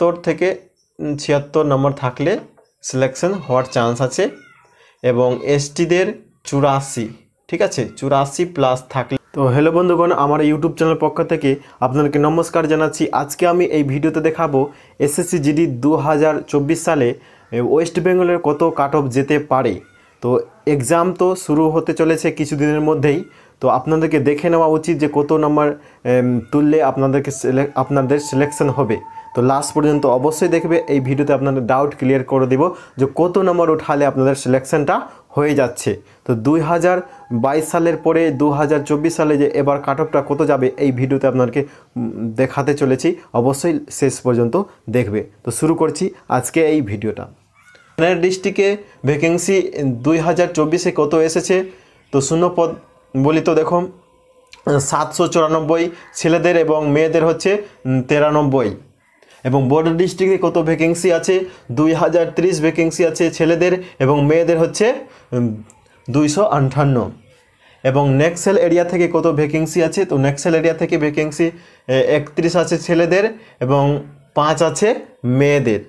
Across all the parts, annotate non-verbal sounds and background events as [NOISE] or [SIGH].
তোর থেকে ছিয়াত্তর নম্বর থাকলে সিলেকশন হওয়ার চান্স আছে এবং এসটিদের চুরাশি ঠিক আছে চুরাশি প্লাস থাকলে তো হ্যালো বন্ধুগণ আমার ইউটিউব চ্যানেল পক্ষ থেকে আপনাদেরকে নমস্কার জানাচ্ছি আজকে আমি এই ভিডিওতে দেখাবো এসএসসি জিডি দু সালে ওয়েস্ট বেঙ্গলের কত কাট অফ যেতে পারে তো এক্সাম তো শুরু হতে চলেছে কিছুদিনের মধ্যেই তো আপনাদেরকে দেখে নেওয়া উচিত যে কত নাম্বার তুললে আপনাদেরকে আপনাদের সিলেকশন হবে তো লাস্ট পর্যন্ত অবশ্যই দেখবে এই ভিডিওতে আপনাদের ডাউট ক্লিয়ার করে দেব যে কত নম্বর উঠালে আপনাদের সিলেকশনটা হয়ে যাচ্ছে তো দুই সালের পরে দু সালে যে এবার কাট অফটা কত যাবে এই ভিডিওতে আপনাকে দেখাতে চলেছি অবশ্যই শেষ পর্যন্ত দেখবে তো শুরু করছি আজকে এই ভিডিওটা চ্যানেল ডিস্ট্রিক্টে ভ্যাকেন্সি দুই হাজার চব্বিশে কত এসেছে তো শূন্য পদ বলি তো দেখো সাতশো চুরানব্বই ছেলেদের এবং মেয়েদের হচ্ছে তেরানব্বই এবং বর্ডার ডিস্ট্রিক্টে কত ভ্যাকেন্সি আছে দুই হাজার ত্রিশ ভ্যাকেন্সি আছে ছেলেদের এবং মেয়েদের হচ্ছে দুইশো আঠান্ন এবং নেক্সেল এরিয়া থেকে কত ভ্যাকেন্সি আছে তো নেক্সেল এরিয়া থেকে ভ্যাকেন্সি একত্রিশ আছে ছেলেদের এবং পাঁচ আছে মেয়েদের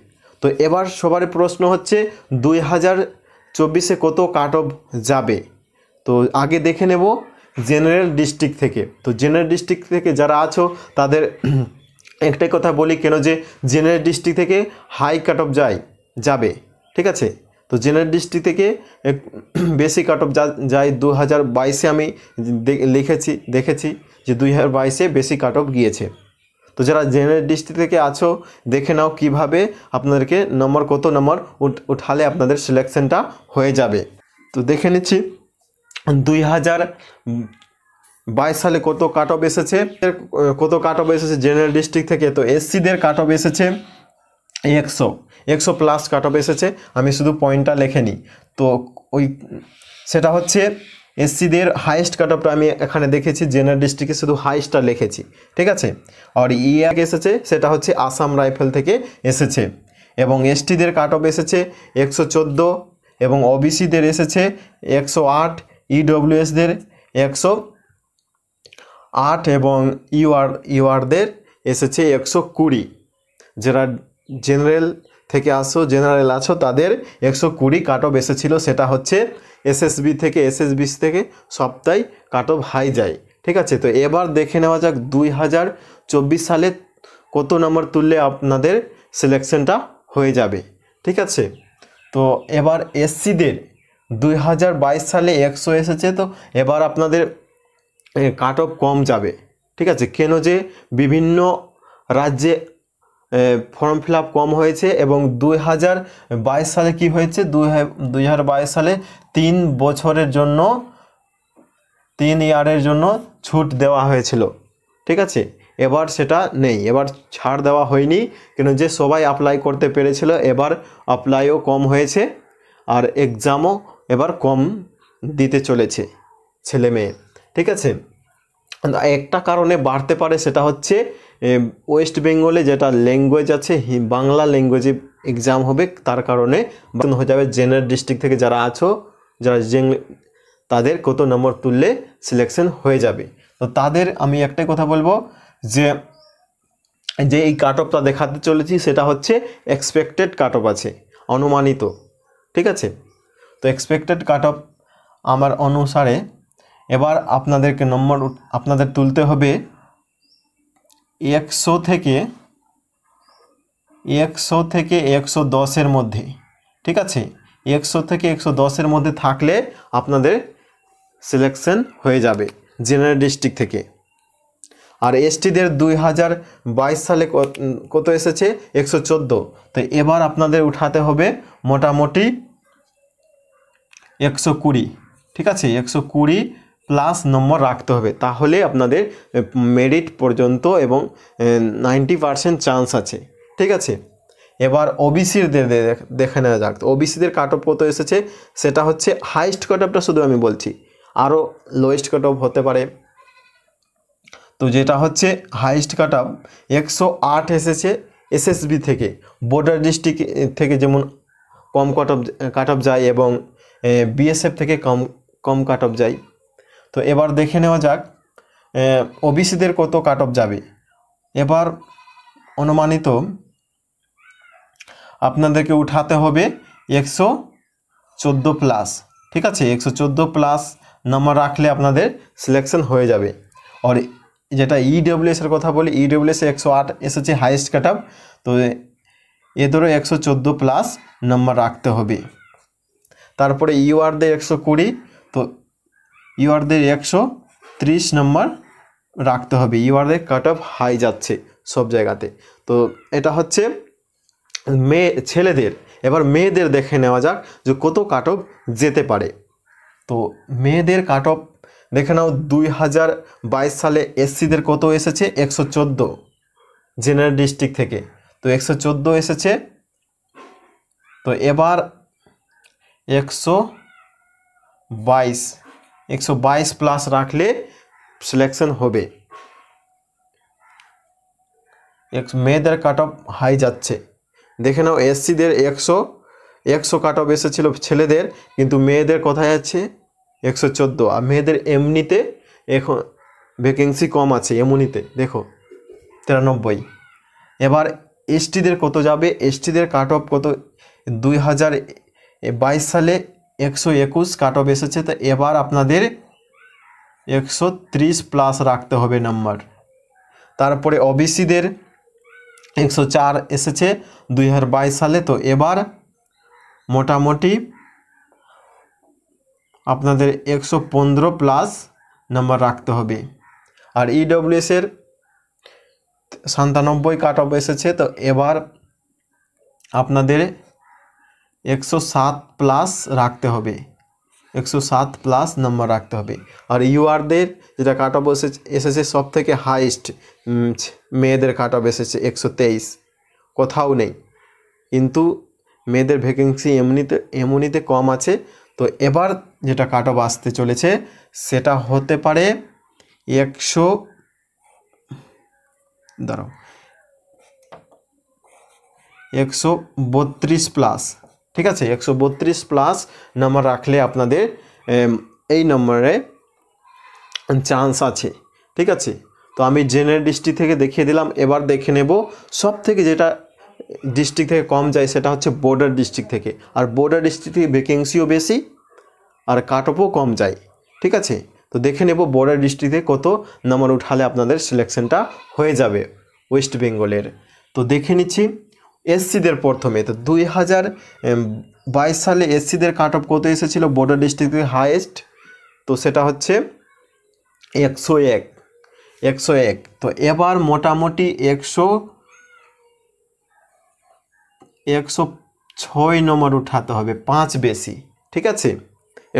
তো এবার সবার প্রশ্ন হচ্ছে দুই হাজার চব্বিশে কত কাট অফ যাবে তো আগে দেখে নেব জেনারেল ডিস্ট্রিক্ট থেকে তো জেনারেল ডিস্ট্রিক্ট থেকে যারা আছো তাদের একটাই কথা বলি কেন যে জেনারেল ডিস্ট্রিক্ট থেকে হাই কাট অফ যায় যাবে ঠিক আছে তো জেনারেল ডিস্ট্রিক্ট থেকে [CLEARS THROAT] বেশি কাট অফ যায় দু হাজার বাইশে আমি লিখেছি দেখেছি যে দুই হাজার বাইশে বেশি কাট অফ গিয়েছে তো যারা জেনারেল ডিস্ট্রিক্ট থেকে আছো দেখে নাও কিভাবে আপনাদেরকে নম্বর কত নম্বর উঠালে আপনাদের সিলেকশনটা হয়ে যাবে তো দেখে নিচ্ছি দুই হাজার বাইশ সালে কত কাট অফ এসেছে কত কাট অফ এসেছে জেনারেল ডিস্ট্রিক্ট থেকে তো এসসিদের কাট অফ এসেছে একশো একশো প্লাস কাট অফ এসেছে আমি শুধু পয়েন্টটা লেখে নিই তো ওই সেটা হচ্ছে এসসিদের হাইয়েস্ট কাট অফটা আমি এখানে দেখেছি জেনারেল ডিস্ট্রিক্টে শুধু হাইয়েস্টটা লিখেছি ঠিক আছে আর ইয়াক e এসেছে সেটা হচ্ছে আসাম রাইফেল থেকে এসেছে এবং এসটিদের কাট অফ এসেছে একশো চোদ্দো এবং ওবিসিদের এসেছে একশো আট ইডব্লিউএসদের e একশো আট এবং ইউআর ইউআরদের এসেছে একশো কুড়ি যারা জেনারেল থেকে আসো জেনারেল আছো তাদের একশো কুড়ি কাট অফ এসেছিলো সেটা হচ্ছে এসএসবি থেকে এসএসবি থেকে সপ্তাহে কাট অফ হাই যায় ঠিক আছে তো এবার দেখে নেওয়া যাক দুই হাজার চব্বিশ সালে কত নম্বর তুললে আপনাদের সিলেকশনটা হয়ে যাবে ঠিক আছে তো এবার এসসিদের দুই হাজার বাইশ সালে একশো এসেছে তো এবার আপনাদের কাট অফ কম যাবে ঠিক আছে কেন যে বিভিন্ন রাজ্যে ফর্ম ফিল কম হয়েছে এবং দুই হাজার বাইশ সালে কি হয়েছে দুই হাজার বাইশ সালে তিন বছরের জন্য তিন ইয়ারের জন্য ছুট দেওয়া হয়েছিল ঠিক আছে এবার সেটা নেই এবার ছাড় দেওয়া হয়নি কেন যে সবাই অ্যাপ্লাই করতে পেরেছিল এবার অ্যাপ্লাইও কম হয়েছে আর এক্সামও এবার কম দিতে চলেছে ছেলে মেয়ে ঠিক আছে একটা কারণে বাড়তে পারে সেটা হচ্ছে ওয়েস্ট বেঙ্গলে যেটা ল্যাঙ্গুয়েজ আছে বাংলা ল্যাঙ্গুয়েজে এক্সাম হবে তার কারণে হয়ে যাবে জেনারেল ডিস্ট্রিক্ট থেকে যারা আছো যারা তাদের কত নম্বর তুললে সিলেকশন হয়ে যাবে তো তাদের আমি একটাই কথা বলবো যে যে এই কাট অফটা দেখাতে চলেছি সেটা হচ্ছে এক্সপেক্টেড কাট অফ আছে অনুমানিত ঠিক আছে তো এক্সপেক্টেড কাট অফ আমার অনুসারে এবার আপনাদেরকে নম্বর আপনাদের তুলতে হবে একশো থেকে একশো থেকে একশো দশের মধ্যে ঠিক আছে একশো থেকে একশো দশের মধ্যে থাকলে আপনাদের সিলেকশন হয়ে যাবে জেনারেল ডিস্ট্রিক্ট থেকে আর এসটিদের দুই হাজার বাইশ সালে কত এসেছে একশো চোদ্দো তো এবার আপনাদের উঠাতে হবে মোটামুটি একশো কুড়ি ঠিক আছে একশো কুড়ি প্লাস নম্বর রাখতে হবে তাহলে আপনাদের মেরিট পর্যন্ত এবং নাইনটি পারসেন্ট চান্স আছে ঠিক আছে এবার ওবিসিদের দেখে নেওয়া যাক ওবিসিদের কাট অফ কত এসেছে সেটা হচ্ছে হাইস্ট কাট অফটা শুধু আমি বলছি আরও লোয়েস্ট কাট অফ হতে পারে তো যেটা হচ্ছে হাইস্ট কাট অফ একশো আট এসেছে এসএসবি থেকে বর্ডার ডিস্ট্রিক্ট থেকে যেমন কম কাট অফ কাট অফ যায় এবং বিএসএফ থেকে কম কম কাট অফ যায় তো এবার দেখে নেওয়া যাক ওবিসিদের কত কাট অফ যাবে এবার অনুমানিত আপনাদেরকে উঠাতে হবে একশো চোদ্দো প্লাস ঠিক আছে একশো চোদ্দো প্লাস নাম্বার রাখলে আপনাদের সিলেকশন হয়ে যাবে আর যেটা ইডব্লিউএসের e কথা বলি ইডব্লিউএসে e একশো আট এসেছে হাইয়েস্ট কাট তো এদেরও একশো চোদ্দো প্লাস নাম্বার রাখতে হবে তারপরে দে একশো কুড়ি তো ইউআরদের একশো ত্রিশ নম্বর রাখতে হবে ইউআরদের কাট অফ হাই যাচ্ছে সব জায়গাতে তো এটা হচ্ছে মেয়ে ছেলেদের এবার মেয়েদের দেখে নেওয়া যাক যে কত কাট অফ যেতে পারে তো মেয়েদের কাট অফ দেখে নাও দুই হাজার বাইশ সালে এসসিদের কত এসেছে একশো চোদ্দো জেনারেল ডিস্ট্রিক্ট থেকে তো একশো চোদ্দো এসেছে তো এবার একশো বাইশ একশো বাইশ প্লাস রাখলে সিলেকশন হবে মেয়েদের কাট অফ হাই যাচ্ছে দেখে নাও এসসিদের একশো একশো কাট অফ এসেছিল ছেলেদের কিন্তু মেয়েদের কোথায় আছে একশো চোদ্দো আর মেয়েদের এমনিতে এখন ভ্যাকেন্সি কম আছে এমনিতে দেখো তিরানব্বই এবার এসটিদের কত যাবে এসটিদের কাট অফ কত দুই হাজার বাইশ সালে একশো একুশ কাট অফ এসেছে তো এবার আপনাদের একশো ত্রিশ প্লাস রাখতে হবে নাম্বার তারপরে ওবিসিদের একশো চার এসেছে দুই সালে তো এবার মোটামুটি আপনাদের একশো পনেরো প্লাস নাম্বার রাখতে হবে আর ইডব্লিউএসের e সাতানব্বই কাট অফ এসেছে তো এবার আপনাদের একশো সাত প্লাস রাখতে হবে একশো সাত প্লাস নাম্বার রাখতে হবে আর ইউআরদের যেটা কাট অফ এসেছে সব থেকে হাইস্ট মেয়েদের কাট অফ এসেছে একশো তেইশ কোথাও নেই কিন্তু মেয়েদের ভ্যাকেন্সি এমনিতে এমনিতে কম আছে তো এবার যেটা কাট অফ আসতে চলেছে সেটা হতে পারে একশো দাঁড়াও একশো বত্রিশ প্লাস ঠিক আছে একশো বত্রিশ প্লাস নাম্বার রাখলে আপনাদের এই নম্বরে চান্স আছে ঠিক আছে তো আমি জেনারেল ডিস্ট্রিক্ট থেকে দেখিয়ে দিলাম এবার দেখে নেব সব থেকে যেটা ডিস্ট্রিক্ট থেকে কম যায় সেটা হচ্ছে বর্ডার ডিস্ট্রিক্ট থেকে আর বর্ডার ডিস্ট্রিক্ট থেকে ভ্যাকেন্সিও বেশি আর কাট অফও কম যায় ঠিক আছে তো দেখে নেব বর্ডার ডিস্ট্রিক্টে কত নাম্বার উঠালে আপনাদের সিলেকশনটা হয়ে যাবে ওয়েস্ট বেঙ্গলের তো দেখে নিচ্ছি এসসিদের প্রথমে তো দুই হাজার বাইশ সালে এসসিদের কাট অফ কত এসেছিলো বর্ডার ডিস্ট্রিক্টের হায়েস্ট তো সেটা হচ্ছে একশো এক একশো এক তো এবার মোটামুটি একশো একশো ছয় নম্বর উঠাতে হবে পাঁচ বেশি ঠিক আছে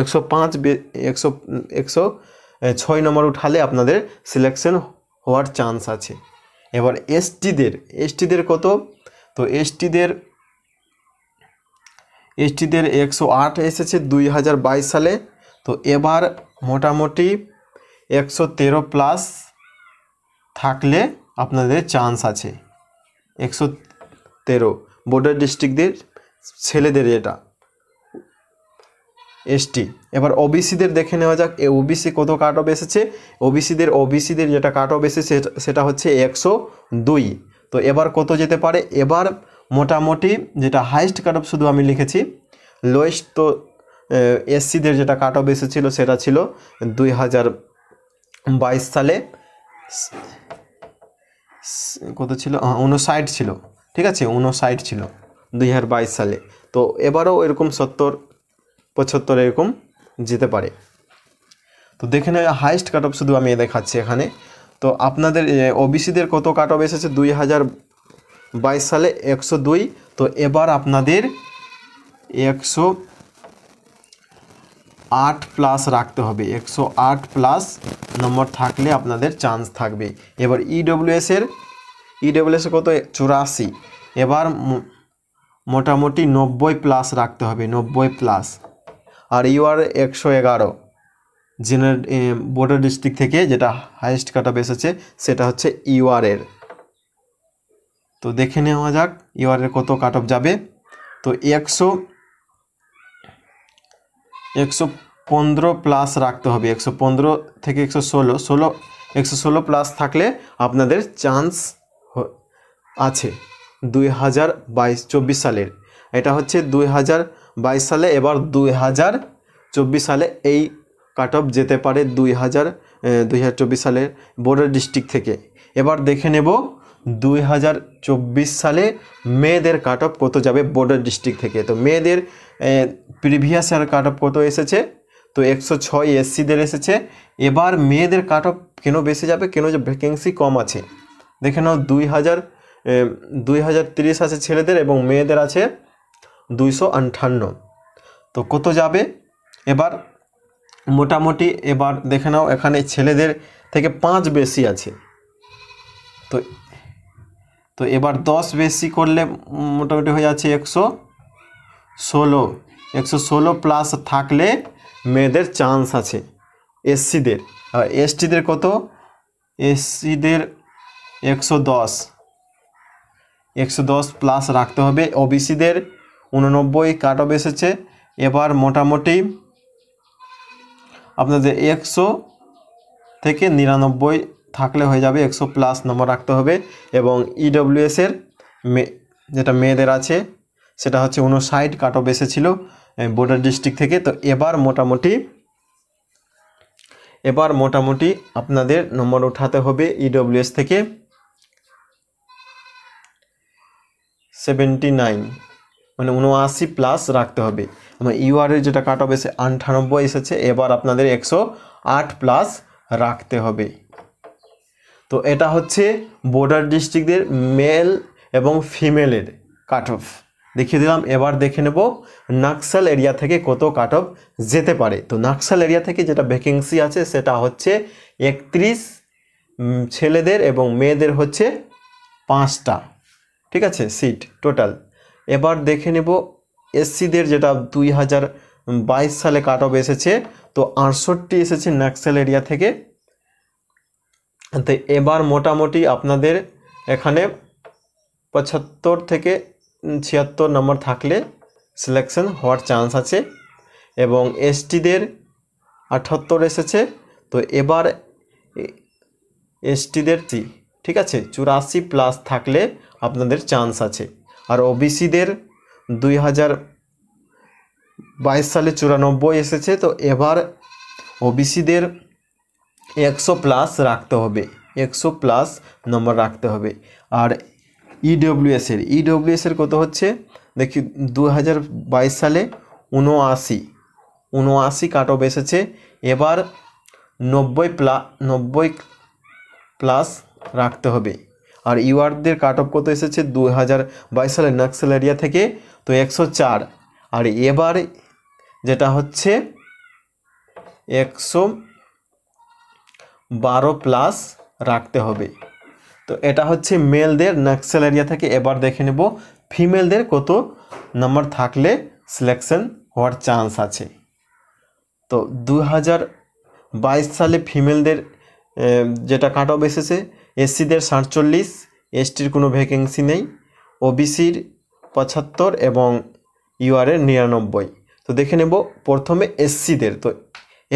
একশো পাঁচ একশো একশো ছয় নম্বর উঠালে আপনাদের সিলেকশন হওয়ার চান্স আছে এবার এসটিদের এসটিদের কত তো এসটিদের এসটিদের একশো আট এসেছে দুই হাজার বাইশ সালে তো এবার মোটামুটি একশো তেরো প্লাস থাকলে আপনাদের চান্স আছে একশো তেরো বর্ডার ডিস্ট্রিক্টদের ছেলেদের এটা এসটি এবার ওবিসিদের দেখে নেওয়া যাক এ ওবিসি কত কাট অফ এসেছে ওবিসিদের ওবিসিদের যেটা কাট অফ এসেছে সেটা হচ্ছে একশো দুই তো এবার কত যেতে পারে এবার মোটামুটি যেটা হাইস্ট কাট অফ শুধু আমি লিখেছি লোয়েস্ট তো এসসিদের যেটা কাট অফ এসেছিলো সেটা ছিল দুই সালে কত ছিল উনষাট ছিল ঠিক আছে উনষাট ছিল দুই সালে তো এবারও এরকম সত্তর পঁচাত্তর এরকম যেতে পারে তো দেখে নেওয়া হাইস্ট কাট অফ শুধু আমি দেখাচ্ছি এখানে তো আপনাদের ওবিসিদের কত কাট অফ এসেছে দুই হাজার বাইশ সালে একশো দুই তো এবার আপনাদের একশো আট প্লাস রাখতে হবে একশো আট প্লাস নম্বর থাকলে আপনাদের চান্স থাকবে এবার ইডব্লিউএসের e ইডব্লিউএসে e কত চুরাশি এবার মোটামুটি নব্বই প্লাস রাখতে হবে নব্বই প্লাস আর ইউআর একশো এগারো জেনারেল বর্ডার ডিস্ট্রিক্ট থেকে যেটা হাইয়েস্ট কাট অফ এসেছে সেটা হচ্ছে ইউআরের তো দেখে নেওয়া যাক ইউআরের কত কাট অফ যাবে তো একশো একশো পনেরো প্লাস রাখতে হবে একশো পনেরো থেকে একশো ষোলো ষোলো একশো ষোলো প্লাস থাকলে আপনাদের চান্স আছে দুই হাজার বাইশ চব্বিশ সালের এটা হচ্ছে দুই হাজার বাইশ সালে এবার দুই হাজার চব্বিশ সালে এই কাট অফ যেতে পারে দুই হাজার দুই হাজার চব্বিশ সালের বর্ডার ডিস্ট্রিক্ট থেকে এবার দেখে নেব দুই হাজার চব্বিশ সালে মেয়েদের কাট অফ কত যাবে বর্ডার ডিস্ট্রিক্ট থেকে তো মেয়েদের প্রিভিয়াস ইয়ার কাট অফ কত এসেছে তো একশো ছয় এসসিদের এসেছে এবার মেয়েদের কাট অফ কেন বেশি যাবে কেন যে ভ্যাকেন্সি কম আছে দেখে নাও দুই হাজার দুই হাজার তিরিশ আছে ছেলেদের এবং মেয়েদের আছে দুইশো তো কত যাবে এবার মোটামুটি এবার দেখে নাও এখানে ছেলেদের থেকে পাঁচ বেশি আছে তো তো এবার দশ বেশি করলে মোটামুটি হয়ে যাচ্ছে একশো ষোলো একশো ষোলো প্লাস থাকলে মেয়েদের চান্স আছে এসসিদের আর এসটিদের কত এসসিদের একশো দশ একশো দশ প্লাস রাখতে হবে ওবিসিদের উননব্বই কাট অফ এসেছে এবার মোটামুটি আপনাদের একশো থেকে নিরানব্বই থাকলে হয়ে যাবে একশো প্লাস নম্বর রাখতে হবে এবং ইডব্লিউএসের মে যেটা মেয়েদের আছে সেটা হচ্ছে উনষাট কাট অফ এসেছিল বোর্ডার ডিস্ট্রিক্ট থেকে তো এবার মোটামুটি এবার মোটামুটি আপনাদের নম্বর উঠাতে হবে ইডব্লিউএস থেকে সেভেন্টি নাইন মানে উনআশি প্লাস রাখতে হবে আমার ইউআরের যেটা কাট হবে এসে আটানব্বই এসেছে এবার আপনাদের একশো আট প্লাস রাখতে হবে তো এটা হচ্ছে বর্ডার ডিস্ট্রিক্টের মেল এবং ফিমেলের কাট অফ দেখিয়ে দিলাম এবার দেখে নেব নাকসাল এরিয়া থেকে কত কাট অফ যেতে পারে তো নাকসাল এরিয়া থেকে যেটা ভ্যাকেন্সি আছে সেটা হচ্ছে একত্রিশ ছেলেদের এবং মেয়েদের হচ্ছে পাঁচটা ঠিক আছে সিট টোটাল এবার দেখে নেব এসসিদের যেটা দুই হাজার বাইশ সালে কাট অফ এসেছে তো আটষট্টি এসেছে ন্যাক্সেল এরিয়া থেকে তো এবার মোটামুটি আপনাদের এখানে পঁচাত্তর থেকে ছিয়াত্তর নম্বর থাকলে সিলেকশন হওয়ার চান্স আছে এবং এসটিদের আঠাত্তর এসেছে তো এবার এসটিদের ঠিক আছে চুরাশি প্লাস থাকলে আপনাদের চান্স আছে আর ওবিসিদের দুই হাজার বাইশ সালে চুরানব্বই এসেছে তো এবার ওবিসিদের একশো প্লাস রাখতে হবে একশো প্লাস নম্বর রাখতে হবে আর ইডব্লিউএসের e ইডব্লিউএসের e কত হচ্ছে দেখি দু হাজার সালে উনআশি উনআশি কাট অফ এসেছে এবার নব্বই প্লা নব্বই প্লাস রাখতে হবে আর ইউআরদের কাট অফ কত এসেছে দু হাজার বাইশ সালের নাকসেল এরিয়া থেকে তো একশো চার আর এবার যেটা হচ্ছে একশো বারো প্লাস রাখতে হবে তো এটা হচ্ছে মেলদের নাকসেল এরিয়া থেকে এবার দেখে নেব ফিমেলদের কত নাম্বার থাকলে সিলেকশন হওয়ার চান্স আছে তো দু সালে ফিমেলদের যেটা কাট অফ এসেছে এসসিদের সাতচল্লিশ এসটির কোনো ভ্যাকেন্সি নেই ওবিসির পঁচাত্তর এবং ইউআরের নিরানব্বই তো দেখে নেব প্রথমে এসসিদের তো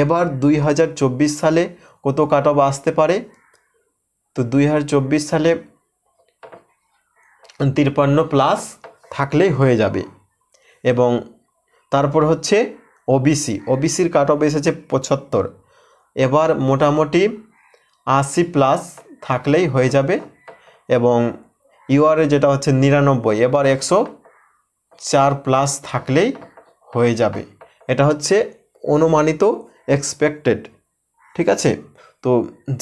এবার দুই সালে কত কাট অফ আসতে পারে তো দুই সালে তিরপান্ন প্লাস থাকলেই হয়ে যাবে এবং তারপর হচ্ছে ওবিসি ওবিসির কাট অফ এসেছে পঁচাত্তর এবার মোটামুটি আশি প্লাস থাকলেই হয়ে যাবে এবং ইউআরে যেটা হচ্ছে নিরানব্বই এবার একশো চার প্লাস থাকলেই হয়ে যাবে এটা হচ্ছে অনুমানিত এক্সপেক্টেড ঠিক আছে তো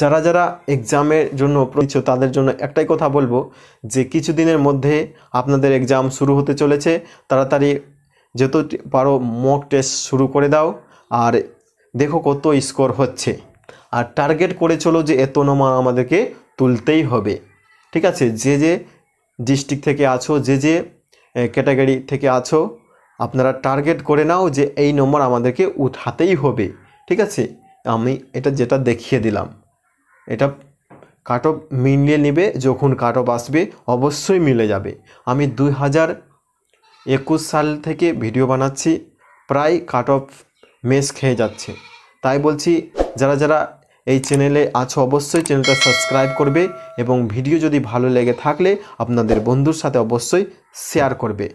যারা যারা এক্সামের জন্য প্রয়োজন তাদের জন্য একটাই কথা বলবো যে কিছু দিনের মধ্যে আপনাদের এক্সাম শুরু হতে চলেছে তাড়াতাড়ি যত পারো মক টেস্ট শুরু করে দাও আর দেখো কত স্কোর হচ্ছে আর টার্গেট করে চলো যে এত নম্বর আমাদেরকে তুলতেই হবে ঠিক আছে যে যে ডিস্ট্রিক্ট থেকে আছো যে যে ক্যাটাগরি থেকে আছো আপনারা টার্গেট করে নাও যে এই নম্বর আমাদেরকে উঠাতেই হবে ঠিক আছে আমি এটা যেটা দেখিয়ে দিলাম এটা কাট অফ মিলিয়ে নেবে যখন কাট অফ আসবে অবশ্যই মিলে যাবে আমি দুই হাজার একুশ সাল থেকে ভিডিও বানাচ্ছি প্রায় কাট অফ মেস খেয়ে যাচ্ছে তাই বলছি যারা যারা এই চ্যানেলে আছো অবশ্যই চ্যানেলটা সাবস্ক্রাইব করবে এবং ভিডিও যদি ভালো লেগে থাকলে আপনাদের বন্ধুর সাথে অবশ্যই শেয়ার করবে